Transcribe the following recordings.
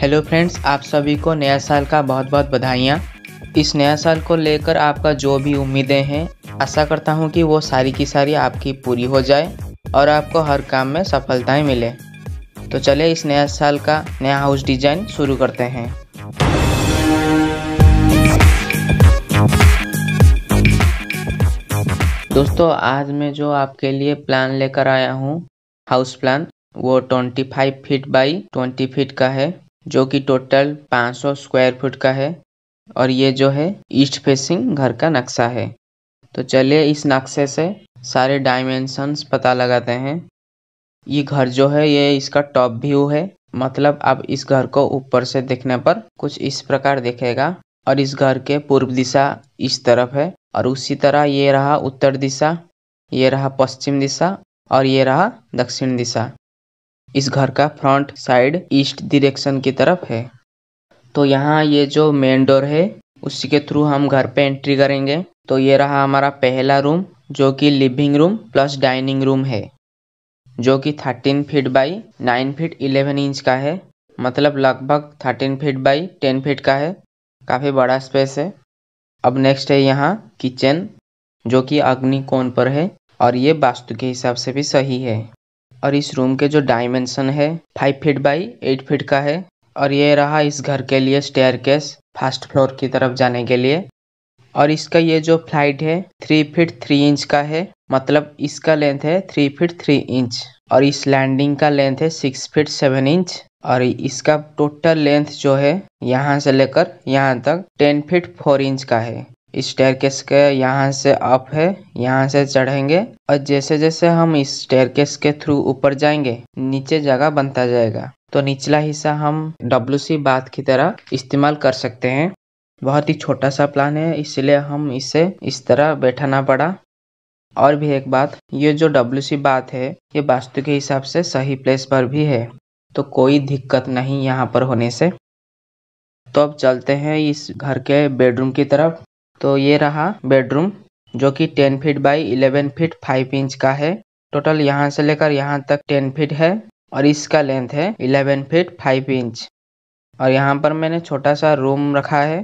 hello friends आप सभी को नया साल का बहुत बहुत बधाइयाँ इस नया साल को लेकर आपका जो भी उम्मीदें हैं आशा करता हूँ कि वो सारी की सारी आपकी पूरी हो जाए और आपको हर काम में सफलताएं मिले तो चलिए इस नया साल का नया हाउस डिज़ाइन शुरू करते हैं दोस्तों आज मैं जो आपके लिए प्लान लेकर आया हूँ हाउस प्लान वो 25 फीट बाई 20 फीट का है जो कि टोटल 500 स्क्वायर फुट का है और ये जो है ईस्ट फेसिंग घर का नक्शा है तो चलिए इस नक्शे से सारे डायमेंशंस पता लगाते हैं ये घर जो है ये इसका टॉप व्यू है मतलब आप इस घर को ऊपर से देखने पर कुछ इस प्रकार देखेगा और इस घर के पूर्व दिशा इस तरफ है और उसी तरह ये रहा उत्तर दिशा ये रहा पश्चिम दिशा और ये रहा दक्षिण दिशा इस घर का फ्रंट साइड ईस्ट डिरेक्शन की तरफ है तो यहाँ ये जो मेन डोर है उसी के थ्रू हम घर पे एंट्री करेंगे तो ये रहा हमारा पहला रूम जो कि living room plus dining room है जो कि thirteen feet by nine feet eleven inch का है मतलब लगभग thirteen feet by ten feet का है काफ़ी बड़ा स्पेस है अब नेक्स्ट है यहाँ किचन जो कि अग्नि कोण पर है और ये वास्तु के हिसाब से भी सही है और इस रूम के जो डायमेंशन है five feet by eight feet का है और ये रहा इस घर के लिए केस फर्स्ट फ्लोर की तरफ जाने के लिए और इसका ये जो फ्लाइट है थ्री फीट थ्री इंच का है मतलब इसका लेंथ है थ्री फीट थ्री इंच और इस लैंडिंग का लेंथ है सिक्स फीट सेवन इंच और इसका टोटल लेंथ जो है यहाँ से लेकर यहाँ तक टेन फीट फोर इंच का है इस स्टेयरकेस के यहाँ से अप है यहाँ से चढ़ेंगे और जैसे जैसे हम इस स्टेयरकेस के थ्रू ऊपर जाएंगे नीचे जगह बनता जाएगा तो निचला हिस्सा हम डब्ल्यू बात की तरह इस्तेमाल कर सकते हैं बहुत ही छोटा सा प्लान है इसलिए हम इसे इस तरह बैठाना पड़ा और भी एक बात ये जो डब्ल्यू बात है ये वास्तु के हिसाब से सही प्लेस पर भी है तो कोई दिक्कत नहीं यहाँ पर होने से तो अब चलते हैं इस घर के बेडरूम की तरफ तो ये रहा बेडरूम जो कि 10 फीट बाई 11 फीट 5 इंच का है टोटल यहाँ से लेकर यहाँ तक 10 फीट है और इसका लेंथ है 11 फीट 5 इंच और यहाँ पर मैंने छोटा सा रूम रखा है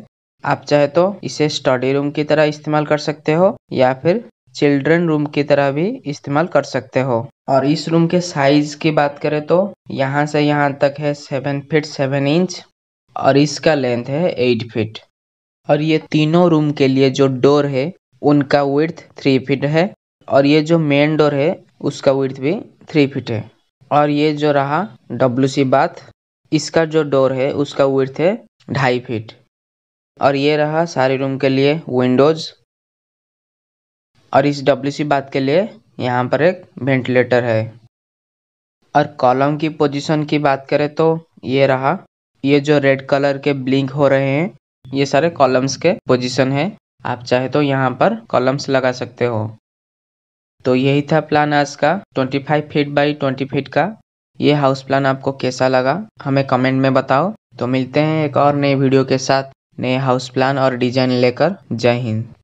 आप चाहे तो इसे स्टडी रूम की तरह इस्तेमाल कर सकते हो या फिर चिल्ड्रन रूम की तरह भी इस्तेमाल कर सकते हो और इस रूम के साइज की बात करें तो यहाँ से यहाँ तक है सेवन फीट सेवन इंच और इसका लेंथ है एट फीट और ये तीनों रूम के लिए जो डोर है उनका विड्थ थ्री फीट है और ये जो मेन डोर है उसका विड्थ भी थ्री फीट है और ये जो रहा डब्ल्यू सी बाथ इसका जो डोर है उसका विड्थ है ढाई फीट और ये रहा सारे रूम के लिए विंडोज और इस डब्ल्यू सी बात के लिए यहाँ पर एक वेंटिलेटर है और कॉलम की पोजीशन की बात करें तो ये रहा ये जो रेड कलर के ब्लिंक हो रहे हैं ये सारे कॉलम्स के पोजीशन है आप चाहे तो यहाँ पर कॉलम्स लगा सकते हो तो यही था प्लान आज का 25 फीट बाई ट्वेंटी फीट का ये हाउस प्लान आपको कैसा लगा हमें कमेंट में बताओ तो मिलते हैं एक और नए वीडियो के साथ नए हाउस प्लान और डिजाइन लेकर जय हिंद